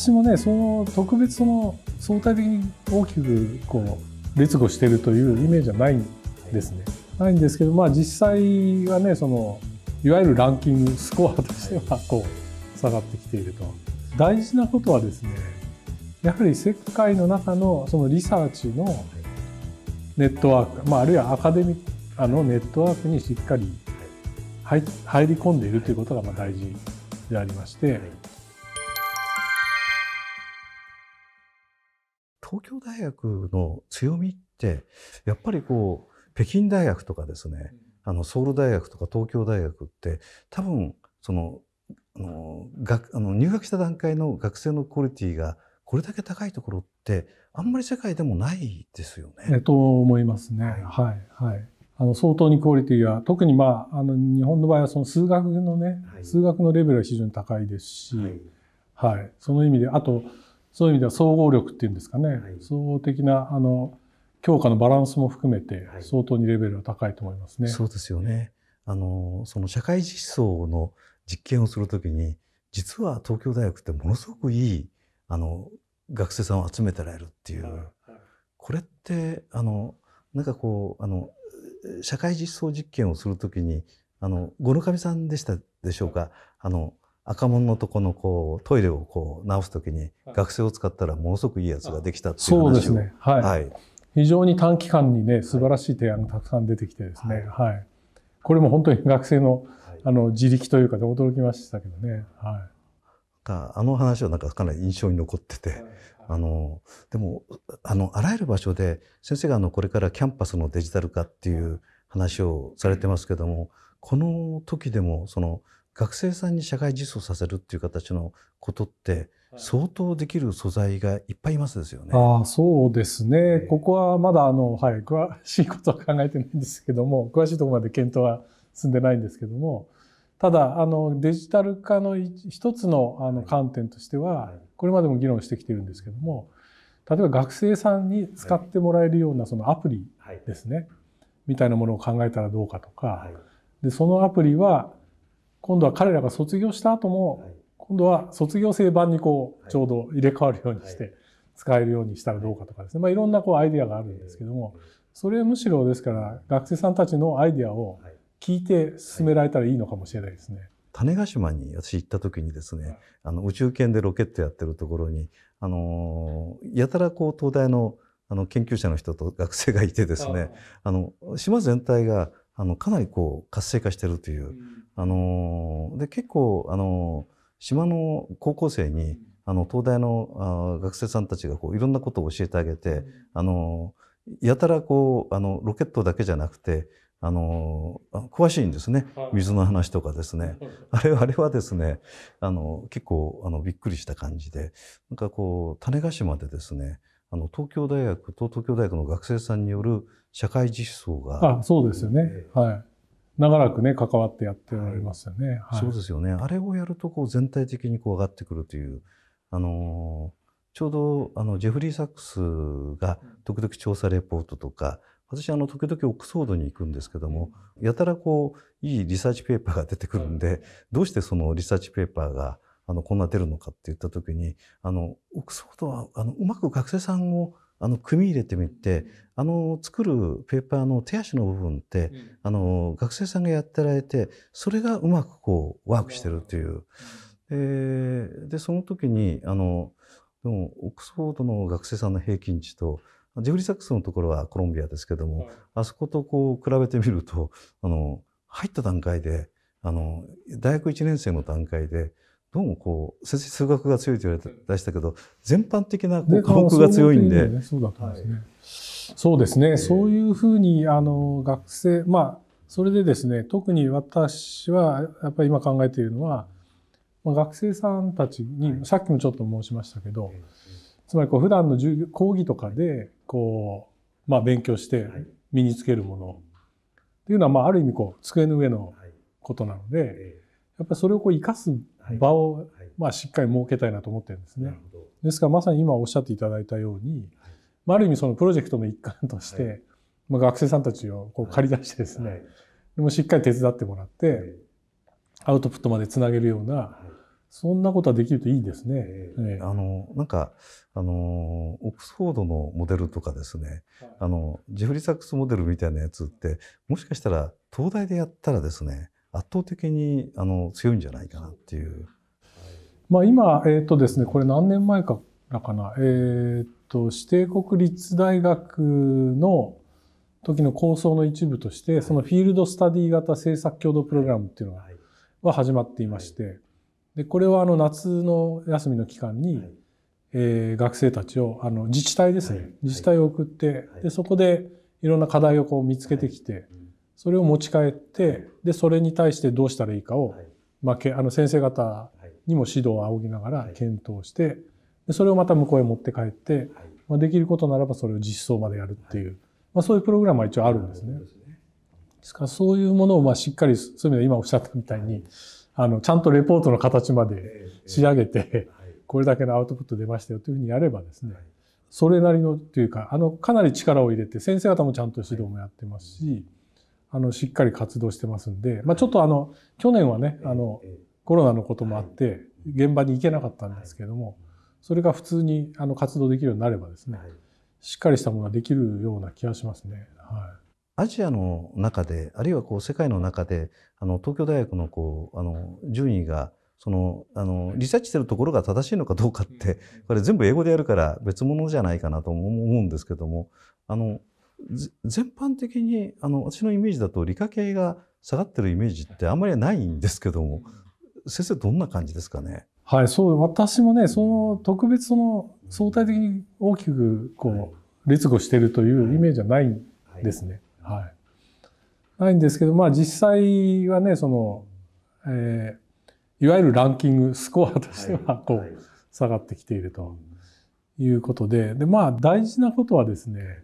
私もねその特別その相対的に大きくこう劣後してるというイメージはないんですね。ないんですけど、まあ、実際はねそのいわゆるランキングスコアとしてはこう下がってきていると。大事なことはですねやはり世界の中のそのリサーチのネットワーク、まあ、あるいはアカデミアのネットワークにしっかり入り込んでいるということがまあ大事でありまして。東京大学の強みってやっぱりこう北京大学とかですねあのソウル大学とか東京大学って多分そのあの学あの入学した段階の学生のクオリティがこれだけ高いところってあんまり世界でもないですよね。と思いますね。はい、はい、はいあの相当にクオリティは特にまああの日本の場合はその数学のね、はい、数学のレベルが非常に高いですし、はい、はい、その意味であとそういう意味では総合力っていうんですかね、はい、総合的なあの強化のバランスも含めて相当にレベルが高いと思いますね。はい、そうですよねあのその社会実装の実験をするときに実は東京大学ってものすごくいいあの学生さんを集めてられるっていう、これってあのなんかこうあの社会実装実験をするときにあの五ノ神さんでしたでしょうかあの赤門のとこのこうトイレをこう直す時に学生を使ったらものすごくいいやつができたっていう話をそうですね、はい、はい、非常に短期間にね素晴らしい提案がたくさん出てきてですね、はい、はい、これも本当に学生のあの自力というかで驚きましたけどね、はい、あの話はなんかかなり印象に残ってて。あのでもあのあらゆる場所で先生があのこれからキャンパスのデジタル化っていう話をされてますけどもこの時でもその学生さんに社会実装させるっていう形のことって相当できる素材がいっぱいいますですよね。あそうですね、ここはまだあの、はい、詳しいことは考えてないんですけども詳しいところまで検討は進んでないんですけどもただあのデジタル化の一つのあの観点としては、これまでも議論してきてるんですけども例えば学生さんに使ってもらえるようなそのアプリですね、みたいなものを考えたらどうかとか、でそのアプリは今度は彼らが卒業した後も、今度は卒業生版にこう、ちょうど入れ替わるようにして、使えるようにしたらどうかとかですね。まあ、いろんなこうアイデアがあるんですけども、それむしろですから、学生さんたちのアイデアを聞いて進められたらいいのかもしれないですね。種子島に私行った時にですね、あの宇宙圏でロケットやってるところに、あのやたらこう東大のあの研究者の人と学生がいてですねあの島全体があのかなりこう活性化してるという、あので結構、あの島の高校生に、あの東大の学生さんたちがこういろんなことを教えてあげて、あのやたらこうあのロケットだけじゃなくてあの詳しいんですね水の話とかですね、あれあれはですねあの結構あのびっくりした感じでなんかこう種子島でですねあの東京大学と東京大学の学生さんによる社会実装があそうですよね、はい長らくね関わってやっておりますよね、はいはい、そうですよねあれをやるとこう全体的にこう上がってくるというあのちょうどあのジェフリー・サックスが時々調査レポートとか私あの時々オックスフォードに行くんですけどもやたらこういいリサーチペーパーが出てくるんでどうしてそのリサーチペーパーがあのこんな出るのかって言った時にあのオックスフォードはあのうまく学生さんをあの組み入れてみて、あの作るペーパーの手足の部分って、あの学生さんがやってられてそれがうまくこうワークしてるという。でその時にあのでもオックスフォードの学生さんの平均値とジブリサックスのところはコロンビアですけども、あそことこう比べてみるとあの入った段階であの大学1年生の段階でどうもこう、先生数学が強いと言われましたけど、全般的な科目が強いんで。そうですね。そうですね。そういうふうに、あの、学生、まあ、それでですね、特に私は、やっぱり今考えているのは、まあ、学生さんたちに、さっきもちょっと申しましたけど、つまりこう、普段の授業、講義とかで、こう、まあ、勉強して身につけるもの、っていうのは、まあ、ある意味こう、机の上のことなので、やっぱりそれをこう生かす場を、まあ、しっかり設けたいなと思ってるんですね。ですからまさに今おっしゃっていただいたように、まあ、ある意味そのプロジェクトの一環として、まあ、学生さんたちをこう借り出してですね、でもしっかり手伝ってもらって、アウトプットまでつなげるような、そんなことはできるといいですね。えー、あのなんかあのオックスフォードのモデルとかですね、あのジェフリー・サックスモデルみたいなやつってもしかしたら東大でやったらですね圧倒的にあの強いんじゃないかなっていう。まあ、今、えっ、ー、とですね、これ何年前からかな、えっ、ー、と指定国立大学の時の構想の一部として、そのフィールドスタディ型政策共同プログラムっていうのは始まっていまして、でこれはあの夏の休みの期間に、えー、学生たちをあの自治体ですね、自治体を送って、でそこでいろんな課題をこう見つけてきて、それを持ち帰ってでそれに対してどうしたらいいかを、まあ、けあの先生方にも指導を仰ぎながら検討してでそれをまた向こうへ持って帰って、まあ、できることならばそれを実装までやるっていう、まあ、そういうプログラムは一応あるんですね。ですからそういうものをまあしっかりそういう意味で今おっしゃったみたいにあのちゃんとレポートの形まで仕上げてこれだけのアウトプット出ましたよというふうにやればですねそれなりのというかあのかなり力を入れて先生方もちゃんと指導もやってますし。あの、しっかり活動してますんで、まあ、ちょっとあの、去年はね、あの、コロナのこともあって、現場に行けなかったんですけども、それが普通にあの活動できるようになればですね、しっかりしたものができるような気がしますね。はい。アジアの中で、あるいはこう世界の中で、あの東京大学のこうあの順位がそのあのリサーチしてるところが正しいのかどうかって、これ全部英語でやるから別物じゃないかなと思うんですけども、あの全般的にあの私のイメージだと理科系が下がってるイメージってあんまりないんですけども先生どんな感じですかねはいそう私もねその特別その相対的に大きくこう、劣後してるというイメージはないんですね。はい、ないんですけどまあ実際はねその、えー、いわゆるランキングスコアとしてはこう、下がってきているということででまあ大事なことはですね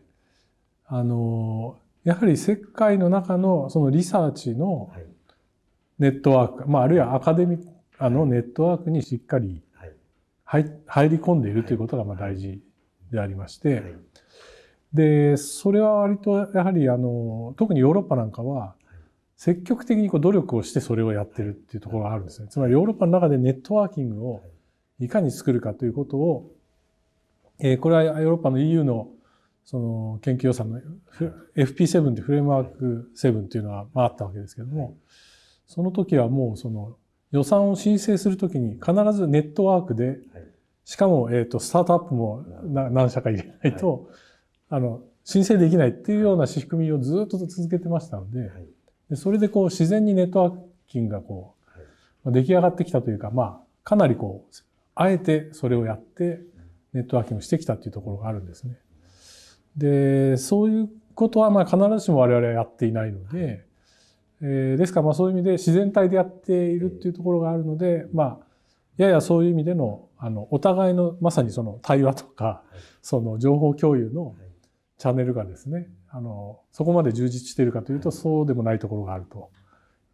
あの、やはり世界の中のそのリサーチのネットワーク、まあ、あるいはアカデミあのネットワークにしっかり入り込んでいるということがまあ大事でありまして、で、それは割とやはりあの、特にヨーロッパなんかは、積極的にこう努力をしてそれをやってるっていうところがあるんですね。つまりヨーロッパの中でネットワーキングをいかに作るかということを、えー、これはヨーロッパの EU のその研究予算の FP7 ってフレームワーク7っていうのはあったわけですけども、その時はもうその予算を申請するときに必ずネットワークで、しかも、えっ、と、スタートアップも何社か入れないと、あの、申請できないっていうような仕組みをずっと続けてましたので、でそれでこう自然にネットワーキングがこう、出来上がってきたというか、まあ、かなりこう、あえてそれをやって、ネットワーキングしてきたっていうところがあるんですね。で、そういうことはまあ必ずしも我々はやっていないので、えー、ですからまあそういう意味で自然体でやっているっていうところがあるので、まあ、ややそういう意味でのあのお互いのまさにその対話とか、その情報共有のチャンネルがですねあのそこまで充実しているかというとそうでもないところがあると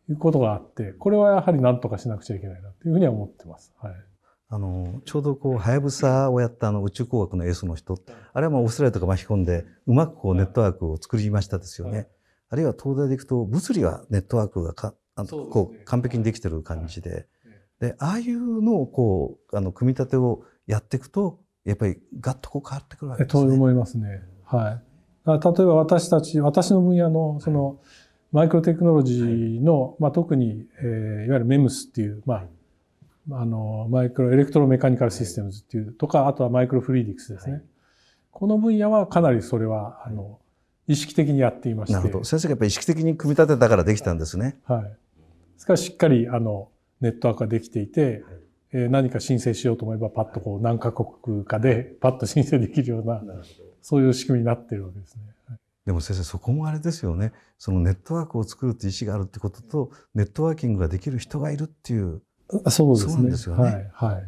いうことがあってこれはやはり何とかしなくちゃいけないなというふうには思ってます。はいあのちょうどこうはやぶさをやったあの宇宙工学のエースの人あれはまあオーストラリアとか巻き込んでうまくこうネットワークを作りましたですよね。あるいは東大でいくと物理はネットワークがかあのこう完璧にできてる感じででああいうのをこうあの組み立てをやっていくとやっぱりガッとこう変わってくるわけですね。と思いますね。はい。例えば私たち私の分野のその、マイクロテクノロジーの、まあ、特に、えー、いわゆるメムスっていう、まあ、あの、マイクロエレクトロメカニカルシステムズっていうとか、あとはマイクロフリーディクスですね。この分野はかなりそれは、あの、意識的にやっていまして。なるほど。先生がやっぱり意識的に組み立てたからできたんですね。はい。ですからしっかり、あの、ネットワークができていて、え何か申請しようと思えば、パッとこう、何カ国かで、パッと申請できるような、そういう仕組みになってるわけですね。でも先生そこもあれですよねそのネットワークを作るって意思があるってこととネットワーキングができる人がいるっていうそうですね。すねはい。はい。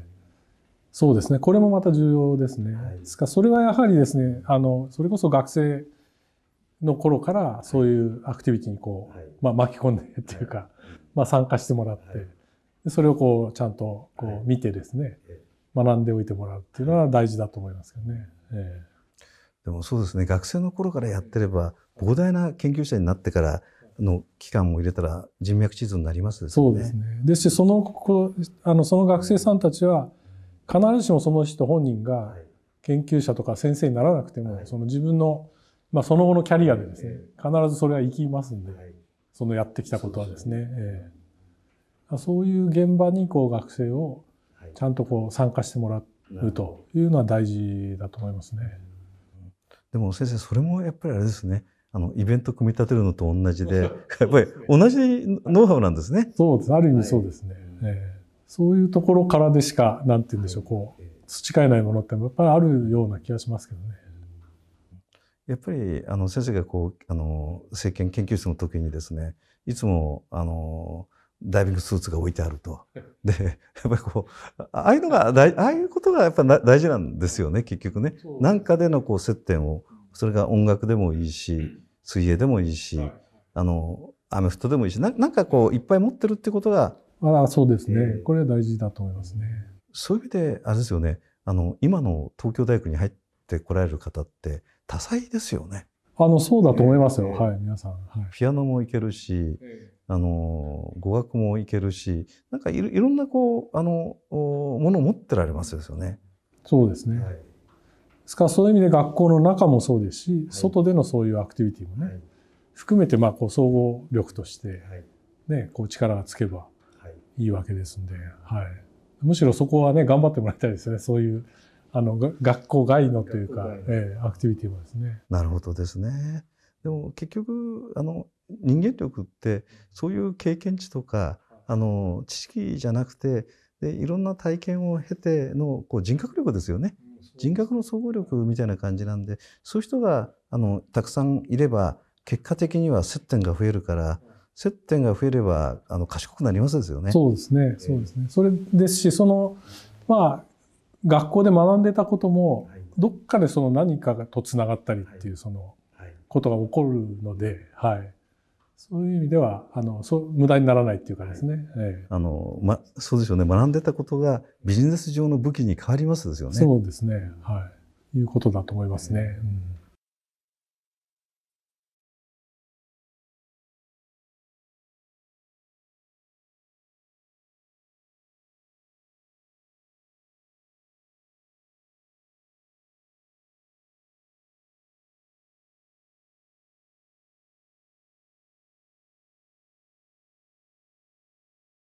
そうですね。これもまた重要ですね。はい、ですから、それはやはりですね、あの、それこそ学生の頃からそういうアクティビティにこう、はい、まあ巻き込んでっていうか、はい、まあ参加してもらって、それをこうちゃんとこう見てですね、学んでおいてもらうっていうのは大事だと思いますけどね。えー、でもそうですね、学生の頃からやってれば、膨大な研究者になってからの期間も入れたら人脈地図になりますですね。そうですね。ですし、その、こあの、その学生さんたちは、必ずしもその人本人が研究者とか先生にならなくても、その自分の、まあ、その後のキャリアでですね、必ずそれは生きますんで、そのやってきたことはですね。そそういう現場にこう学生をちゃんとこう参加してもらうというのは大事だと思いますね。でも先生、それもやっぱりあれですね。あの、イベント組み立てるのと同じで、やっぱり同じノウハウなんですね。そうです。ある意味そうですね。い、そういうところからでしか、なんて言うんでしょう、こう、培えないものってやっぱりあるような気がしますけどね。やっぱり、あの、先生がこう、あの、政権研究室の時にですね、いつも、あの、ダイビングスーツが置いてあると。で、やっぱりこう、ああいうのが、ああいうことがやっぱ大事なんですよね、結局ね。なんかでのこう接点を、それが音楽でもいいし、水泳でもいいし、あの、アメフトでもいいし、ななんかこう、いっぱい持ってるってことが。あそうですね。これは大事だと思いますね。そういう意味で、あれですよね。あの、今の東京大学に入ってこられる方って、多彩ですよね。あの、そうだと思いますよ。はい、皆さん。はい、ピアノもいけるし、あの、語学もいけるし、なんかいろんなこう、あの、ものを持ってられますですよね。そうですね。はいですからそういう意味で学校の中もそうですし、外でのそういうアクティビティもね、含めてまあこう総合力として、ね、こう力がつけばいいわけですんで、はい、むしろそこはね頑張ってもらいたいですねそういうあの学校外のというか、えー、アクティビティもですね。なるほどですね。でも結局あの人間力ってそういう経験値とかあの知識じゃなくてでいろんな体験を経てのこう人格力ですよね。人格の総合力みたいな感じなんでそういう人があのたくさんいれば結果的には接点が増えるから接点が増えればあの賢くなりますですよね。そうですねそうですね、それですしそのまあ学校で学んでたことも、どっかでその何かとつながったりっていうそのことが起こるので、はい、そういう意味ではあのそう、無駄にならないっていうかですね、ええ、あのま、そうでしょうね学んでたことがビジネス上の武器に変わりますですよね。そうですね、はい、いうことだと思いますね。うん